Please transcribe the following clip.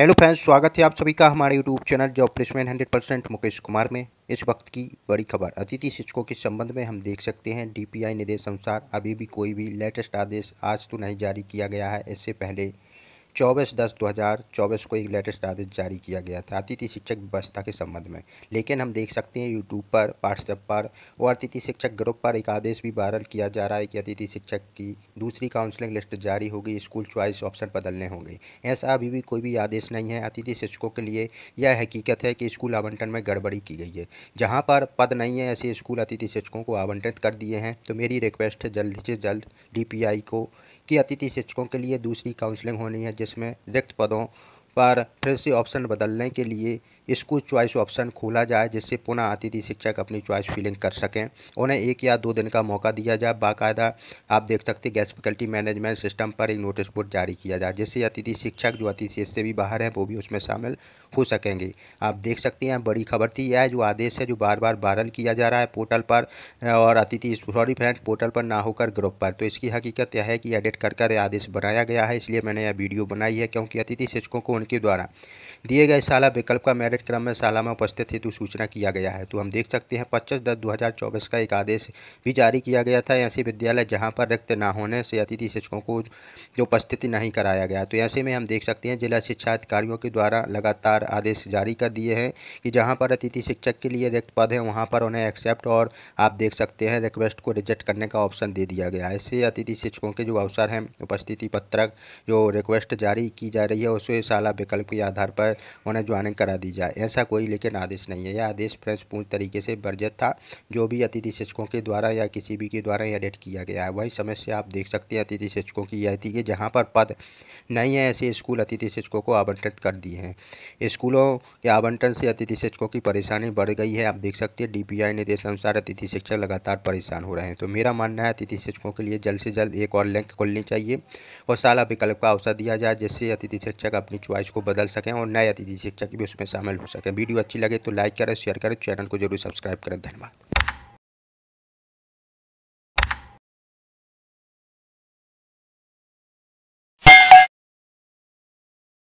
hello friends स्वागत है आप सभी का हमारे YouTube channel job placement hundred percent Mukesh Kumar में इस वक्त की बड़ी खबर अतिथि शिक्षकों के संबंध में हम देख सकते हैं डीपीआई निर्देश अनुसार अभी भी कोई भी लेटेस्ट आदेश आज तो नहीं जारी किया गया है इससे पहले चौबीस दस 2024 को एक लेटेस्ट आदेश जारी किया गया था अतिथि शिक्षक व्यवस्था के संबंध में लेकिन हम देख सकते हैं यूट्यूब पर व्हाट्सएप पर और अतिथि शिक्षक ग्रुप पर एक आदेश भी वायरल किया जा रहा है कि अतिथि शिक्षक की दूसरी काउंसलिंग लिस्ट जारी होगी स्कूल च्वाइस ऑप्शन बदलने होंगे ऐसा अभी भी कोई भी आदेश नहीं है अतिथि शिक्षकों के लिए यह हकीकत है कि स्कूल आवंटन में गड़बड़ी की गई है जहाँ पर पद नहीं है ऐसे स्कूल अतिथि शिक्षकों को आवंटित कर दिए हैं तो मेरी रिक्वेस्ट है जल्द से जल्द डी को की अतिथि शिक्षकों के लिए दूसरी काउंसलिंग होनी है जिसमें रिक्त पदों पर फिर से ऑप्शन बदलने के लिए स्कूल चॉइस ऑप्शन खोला जाए जिससे पुनः अतिथि शिक्षक अपनी चॉइस फिलिंग कर सकें उन्हें एक या दो दिन का मौका दिया जाए बाकायदा आप देख सकते गैस फैकल्टी मैनेजमेंट सिस्टम पर एक नोटिस बोर्ड जारी किया जाए जिससे अतिथि शिक्षक जो अतिथि से भी बाहर हैं वो भी उसमें शामिल हो सकेंगे आप देख सकते हैं बड़ी खबर थी यह जो आदेश है जो बार बार वायरल किया जा रहा है पोर्टल पर और अतिथि सॉरी फ्रेंड पोर्टल पर ना होकर ग्रुप पर तो इसकी हकीकत यह है कि एडिट कर कर आदेश बनाया गया है इसलिए मैंने यह वीडियो बनाई है क्योंकि अतिथि शिक्षकों को उनके द्वारा दिए गए शाला विकल्प का मेरिट क्रम में शाला में उपस्थित हेतु तो सूचना किया गया है तो हम देख सकते हैं पच्चीस दस दो हज़ार चौबीस का एक आदेश भी जारी किया गया था ऐसे विद्यालय जहाँ पर रिक्त ना होने से अतिथि शिक्षकों को जो उपस्थिति नहीं कराया गया तो ऐसे में हम देख सकते हैं जिला शिक्षा अधिकारियों के द्वारा लगातार आदेश जारी कर दिए हैं कि जहाँ पर अतिथि शिक्षक के लिए रिक्त पद है वहाँ पर उन्हें एक्सेप्ट और आप देख सकते हैं रिक्वेस्ट को रिजेक्ट करने का ऑप्शन दे दिया गया ऐसे अतिथि शिक्षकों के जो अवसर हैं उपस्थिति पत्रक जो रिक्वेस्ट जारी की जा रही है उसे शाला विकल्प के आधार पर पर उन्हें ज्वाइनिंग करा दी जाए ऐसा कोई लेकिन आदेश नहीं है यह आदेश फ्रेंच पूर्ण तरीके से वर्जित था जो भी अतिथि शिक्षकों के द्वारा या किसी भी के द्वारा एडिट किया गया है वही समस्या आप देख सकते हैं अतिथि शिक्षकों की यह थी कि जहाँ पर पद नहीं है ऐसे स्कूल अतिथि शिक्षकों को आवंटित कर दिए हैं स्कूलों के आवंटन से अतिथि शिक्षकों की परेशानी बढ़ गई है आप देख सकते हैं डीपीआई निर्देश अनुसार अतिथि शिक्षक लगातार परेशान हो रहे हैं तो मेरा मानना है अतिथि शिक्षकों के लिए जल्द से जल्द एक और लिंक खोलनी चाहिए और साला विकल्प का अवसर दिया जाए जिससे अतिथि शिक्षक अपनी च्वाइस को बदल सकें और नए नए अतिथि शिक्षक भी उसमें शामिल हो सके वीडियो अच्छी लगे तो लाइक करें शेयर करें चैनल को जरूर सब्सक्राइब करें धन्यवाद